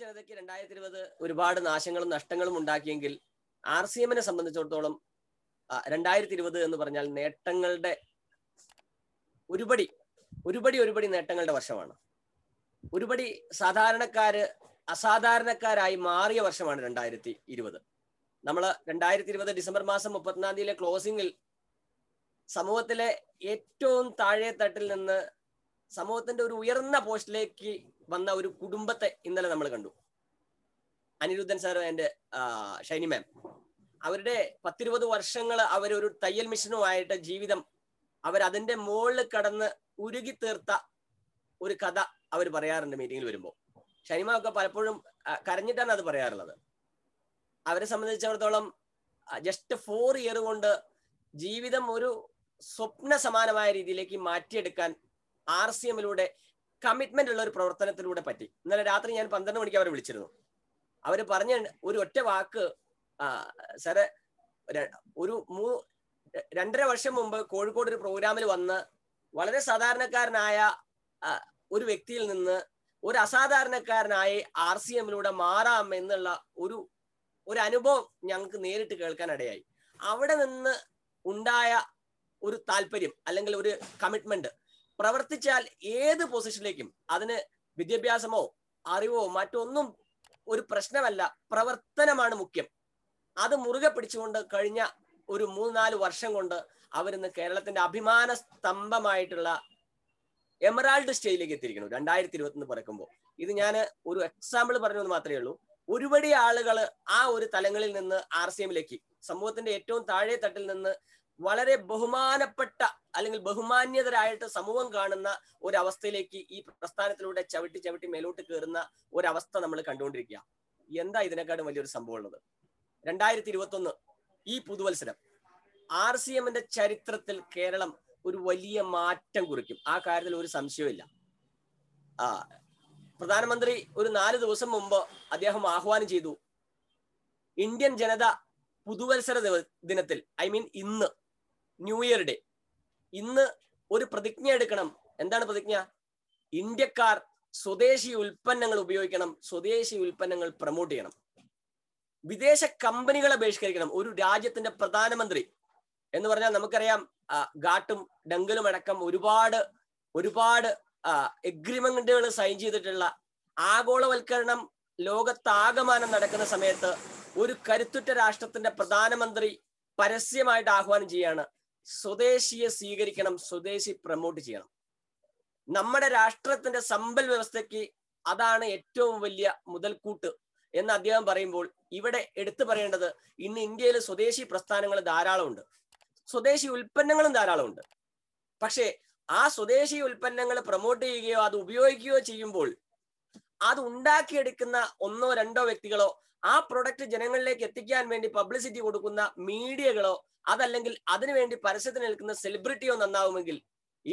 കേരള ജനതയ്ക്ക് രണ്ടായിരത്തി ഇരുപത് ഒരുപാട് നാശങ്ങളും നഷ്ടങ്ങളും ഉണ്ടാക്കിയെങ്കിൽ ആർ സി എമ്മിനെ സംബന്ധിച്ചിടത്തോളം രണ്ടായിരത്തി ഇരുപത് എന്ന് പറഞ്ഞാൽ നേട്ടങ്ങളുടെ ഒരുപടി ഒരുപടി ഒരുപടി നേട്ടങ്ങളുടെ വർഷമാണ് ഒരുപടി സാധാരണക്കാര് അസാധാരണക്കാരായി മാറിയ വർഷമാണ് രണ്ടായിരത്തി ഇരുപത് നമ്മൾ രണ്ടായിരത്തി ഇരുപത് ഡിസംബർ മാസം മുപ്പത്തിനാം തീയതിയിലെ ക്ലോസിംഗിൽ സമൂഹത്തിലെ ഏറ്റവും താഴെ തട്ടിൽ നിന്ന് സമൂഹത്തിന്റെ ഒരു ഉയർന്ന പോസ്റ്റിലേക്ക് വന്ന ഒരു കുടുംബത്തെ ഇന്നലെ നമ്മൾ കണ്ടു അനിരുദ്ധൻ സാർ എന്റെ ഷൈനി മാം അവരുടെ പത്തിരുപത് വർഷങ്ങൾ അവരൊരു തയ്യൽ മിഷനുമായിട്ട് ജീവിതം അവർ അതിന്റെ മുകളിൽ കടന്ന് ഉരുകി തീർത്ത ഒരു കഥ അവർ പറയാറുണ്ട് മീറ്റിംഗിൽ വരുമ്പോൾ ഷനിമ ഒക്കെ പലപ്പോഴും കരഞ്ഞിട്ടാണ് അത് പറയാറുള്ളത് അവരെ സംബന്ധിച്ചിടത്തോളം ജസ്റ്റ് ഫോർ ഇയർ കൊണ്ട് ജീവിതം ഒരു സ്വപ്ന സമാനമായ രീതിയിലേക്ക് മാറ്റിയെടുക്കാൻ ആർ സി എമ്മിലൂടെ കമ്മിറ്റ്മെന്റ് ഉള്ള ഒരു പ്രവർത്തനത്തിലൂടെ പറ്റി ഇന്നലെ രാത്രി ഞാൻ പന്ത്രണ്ട് മണിക്ക് അവരെ വിളിച്ചിരുന്നു അവർ പറഞ്ഞ ഒരു ഒറ്റ വാക്ക് സാറെ ഒരു മൂ രണ്ടര വർഷം മുമ്പ് കോഴിക്കോട് ഒരു പ്രോഗ്രാമിൽ വന്ന് വളരെ സാധാരണക്കാരനായ ഒരു വ്യക്തിയിൽ നിന്ന് ഒരു അസാധാരണക്കാരനായി ആർ സി എമ്മിലൂടെ മാറാം എന്നുള്ള ഒരു ഒരു അനുഭവം ഞങ്ങൾക്ക് നേരിട്ട് കേൾക്കാൻ ഇടയായി അവിടെ നിന്ന് ഉണ്ടായ ഒരു താല്പര്യം അല്ലെങ്കിൽ ഒരു കമ്മിറ്റ്മെന്റ് പ്രവർത്തിച്ചാൽ ഏത് പൊസിഷനിലേക്കും അതിന് വിദ്യാഭ്യാസമോ അറിവോ മറ്റൊന്നും ഒരു പ്രശ്നമല്ല പ്രവർത്തനമാണ് മുഖ്യം അത് മുറുകെ പിടിച്ചുകൊണ്ട് കഴിഞ്ഞ ഒരു മൂന്നാല് വർഷം കൊണ്ട് അവരിന്ന് കേരളത്തിന്റെ അഭിമാന സ്തംഭമായിട്ടുള്ള എമറാൾഡ് സ്റ്റേജിലേക്ക് എത്തിയിരിക്കുന്നു രണ്ടായിരത്തി ഒന്ന് പറക്കുമ്പോൾ ഇത് ഞാൻ ഒരു എക്സാമ്പിൾ പറഞ്ഞത് മാത്രമേ ഉള്ളൂ ഒരുപടി ആളുകൾ ആ ഒരു തലങ്ങളിൽ നിന്ന് ആർ സി എമ്മിലേക്ക് സമൂഹത്തിന്റെ ഏറ്റവും താഴെ തട്ടിൽ നിന്ന് വളരെ ബഹുമാനപ്പെട്ട അല്ലെങ്കിൽ ബഹുമാന്യതരായിട്ട് സമൂഹം കാണുന്ന ഒരവസ്ഥയിലേക്ക് ഈ പ്രസ്ഥാനത്തിലൂടെ ചവിട്ടി ചവിട്ടി മേലോട്ട് കയറുന്ന ഒരവസ്ഥ നമ്മൾ കണ്ടുകൊണ്ടിരിക്കുക എന്താ ഇതിനെക്കാളും വലിയൊരു സംഭവം ഉള്ളത് രണ്ടായിരത്തി ഇരുപത്തൊന്ന് ഈ പുതുവത്സരം ആർ സി എമ്മിന്റെ ചരിത്രത്തിൽ കേരളം ഒരു വലിയ മാറ്റം കുറിക്കും ആ കാര്യത്തിൽ ഒരു സംശയമില്ല ആ പ്രധാനമന്ത്രി ഒരു നാല് ദിവസം മുമ്പ് അദ്ദേഹം ആഹ്വാനം ചെയ്തു ഇന്ത്യൻ ജനത പുതുവത്സര ദിനത്തിൽ ഐ മീൻ ഇന്ന് ന്യൂ ഇയർ ഡേ ഇന്ന് ഒരു പ്രതിജ്ഞ എടുക്കണം എന്താണ് പ്രതിജ്ഞ ഇന്ത്യക്കാർ സ്വദേശി ഉൽപ്പന്നങ്ങൾ ഉപയോഗിക്കണം സ്വദേശി ഉൽപ്പന്നങ്ങൾ പ്രൊമോട്ട് ചെയ്യണം വിദേശ കമ്പനികളെ ബഹിഷ്കരിക്കണം ഒരു രാജ്യത്തിന്റെ പ്രധാനമന്ത്രി എന്ന് പറഞ്ഞാൽ നമുക്കറിയാം ഗാട്ടും ഡങ്കലും അടക്കം ഒരുപാട് ഒരുപാട് എഗ്രിമെന്റുകൾ സൈൻ ചെയ്തിട്ടുള്ള ആഗോളവൽക്കരണം ലോകത്താകമാനം നടക്കുന്ന സമയത്ത് ഒരു കരുത്തുറ്റ രാഷ്ട്രത്തിന്റെ പ്രധാനമന്ത്രി പരസ്യമായിട്ട് ആഹ്വാനം ചെയ്യാണ് സ്വദേശിയെ സ്വീകരിക്കണം സ്വദേശി പ്രമോട്ട് ചെയ്യണം നമ്മുടെ രാഷ്ട്രത്തിന്റെ സമ്പൽ വ്യവസ്ഥയ്ക്ക് അതാണ് ഏറ്റവും വലിയ മുതൽക്കൂട്ട് എന്ന് അദ്ദേഹം പറയുമ്പോൾ ഇവിടെ എടുത്തു പറയേണ്ടത് ഇന്ന് ഇന്ത്യയിൽ സ്വദേശി പ്രസ്ഥാനങ്ങൾ ധാരാളമുണ്ട് സ്വദേശി ഉൽപ്പന്നങ്ങളും ധാരാളമുണ്ട് പക്ഷേ ആ സ്വദേശി ഉൽപ്പന്നങ്ങൾ പ്രൊമോട്ട് ചെയ്യുകയോ അത് ഉപയോഗിക്കുകയോ ചെയ്യുമ്പോൾ അത് ഉണ്ടാക്കിയെടുക്കുന്ന ഒന്നോ രണ്ടോ വ്യക്തികളോ ആ പ്രൊഡക്റ്റ് ജനങ്ങളിലേക്ക് എത്തിക്കാൻ വേണ്ടി പബ്ലിസിറ്റി കൊടുക്കുന്ന മീഡിയകളോ അതല്ലെങ്കിൽ അതിനുവേണ്ടി പരസ്യത്തിന് നിൽക്കുന്ന സെലിബ്രിറ്റിയോ നന്നാവുമെങ്കിൽ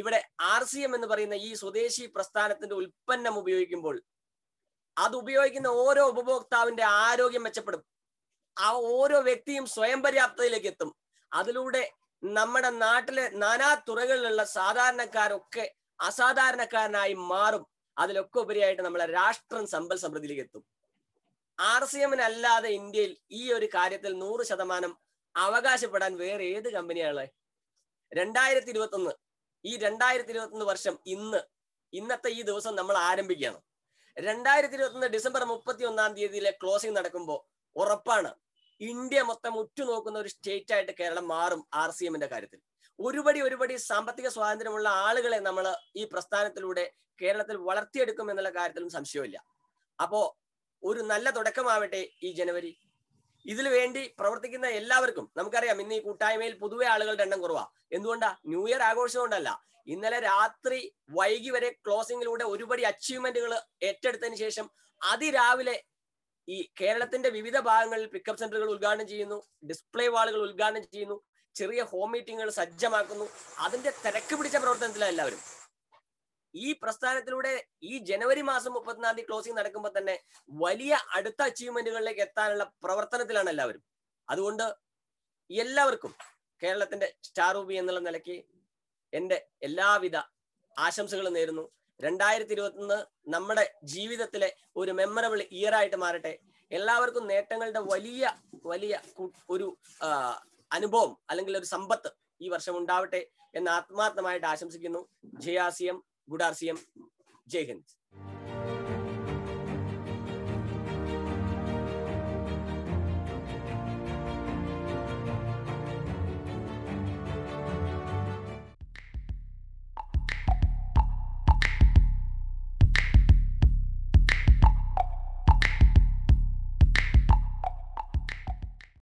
ഇവിടെ ആർ സി എം എന്ന് പറയുന്ന ഈ സ്വദേശി പ്രസ്ഥാനത്തിന്റെ ഉൽപ്പന്നം ഉപയോഗിക്കുമ്പോൾ അത് ഉപയോഗിക്കുന്ന ഓരോ ഉപഭോക്താവിന്റെ ആരോഗ്യം മെച്ചപ്പെടും ആ ഓരോ വ്യക്തിയും സ്വയം പര്യാപ്തതയിലേക്ക് എത്തും അതിലൂടെ നമ്മുടെ നാട്ടിലെ നാനാ തുറകളിലുള്ള സാധാരണക്കാരൊക്കെ അസാധാരണക്കാരനായി മാറും അതിലൊക്കെ ഉപരിയായിട്ട് നമ്മളെ രാഷ്ട്രം സമ്പൽ സമൃദ്ധിയിലേക്ക് എത്തും ആർ സി എമ്മിനല്ലാതെ ഇന്ത്യയിൽ ഈ ഒരു കാര്യത്തിൽ നൂറ് ശതമാനം അവകാശപ്പെടാൻ വേറെ ഏത് കമ്പനിയാണ് രണ്ടായിരത്തി ഇരുപത്തൊന്ന് ഈ രണ്ടായിരത്തി ഇരുപത്തൊന്ന് വർഷം ഇന്ന് ഇന്നത്തെ ഈ ദിവസം നമ്മൾ ആരംഭിക്കുകയാണ് രണ്ടായിരത്തി ഇരുപത്തൊന്ന് ഡിസംബർ മുപ്പത്തി ഒന്നാം തീയതിയിലെ ക്ലോസിംഗ് നടക്കുമ്പോൾ ഉറപ്പാണ് ഇന്ത്യ മൊത്തം ഉറ്റുനോക്കുന്ന ഒരു സ്റ്റേറ്റ് ആയിട്ട് കേരളം മാറും ആർ സി എമ്മിന്റെ കാര്യത്തിൽ ഒരുപടി ഒരുപടി സാമ്പത്തിക സ്വാതന്ത്ര്യമുള്ള ആളുകളെ നമ്മൾ ഈ പ്രസ്ഥാനത്തിലൂടെ കേരളത്തിൽ വളർത്തിയെടുക്കും എന്നുള്ള കാര്യത്തിലും സംശയമില്ല അപ്പോ ഒരു നല്ല തുടക്കമാവട്ടെ ഈ ജനുവരി ഇതിൽ വേണ്ടി പ്രവർത്തിക്കുന്ന എല്ലാവർക്കും നമുക്കറിയാം ഇന്ന് ഈ കൂട്ടായ്മയിൽ പൊതുവെ ആളുകളുടെ എണ്ണം കുറവാ എന്തുകൊണ്ടാ ന്യൂ ഇയർ ആഘോഷം കൊണ്ടല്ല ഇന്നലെ രാത്രി വൈകി വരെ ക്ലോസിംഗിലൂടെ ഒരുപടി അച്ചീവ്മെന്റുകൾ ഏറ്റെടുത്തതിന് ശേഷം അതിരാവിലെ ഈ കേരളത്തിന്റെ വിവിധ ഭാഗങ്ങളിൽ പിക്കപ്പ് സെന്ററുകൾ ഉദ്ഘാടനം ചെയ്യുന്നു ഡിസ്പ്ലേ വാളുകൾ ഉദ്ഘാടനം ചെയ്യുന്നു ചെറിയ ഹോം മീറ്റിങ്ങുകൾ സജ്ജമാക്കുന്നു അതിന്റെ തിരക്ക് പിടിച്ച പ്രവർത്തനത്തിലാണ് എല്ലാവരും ഈ പ്രസ്ഥാനത്തിലൂടെ ഈ ജനുവരി മാസം മുപ്പത്തിനാം തീയതി ക്ലോസിംഗ് നടക്കുമ്പോൾ തന്നെ വലിയ അടുത്ത അച്ചീവ്മെന്റുകളിലേക്ക് എത്താനുള്ള പ്രവർത്തനത്തിലാണ് എല്ലാവരും അതുകൊണ്ട് എല്ലാവർക്കും കേരളത്തിന്റെ സ്റ്റാർ റൂബി എന്നുള്ള നിലയ്ക്ക് എന്റെ എല്ലാവിധ ആശംസകളും നേരുന്നു രണ്ടായിരത്തി ഇരുപത്തൊന്ന് നമ്മുടെ ജീവിതത്തിലെ ഒരു മെമ്മറബിൾ ഇയർ ആയിട്ട് മാറട്ടെ എല്ലാവർക്കും നേട്ടങ്ങളുടെ വലിയ വലിയ ഒരു അനുഭവം അല്ലെങ്കിൽ ഒരു സമ്പത്ത് ഈ വർഷം ഉണ്ടാവട്ടെ എന്ന് ആത്മാർത്ഥമായിട്ട് ആശംസിക്കുന്നു ജയാസിയം ഗുഡാർസിയം ജയ് ഹിന്ദ്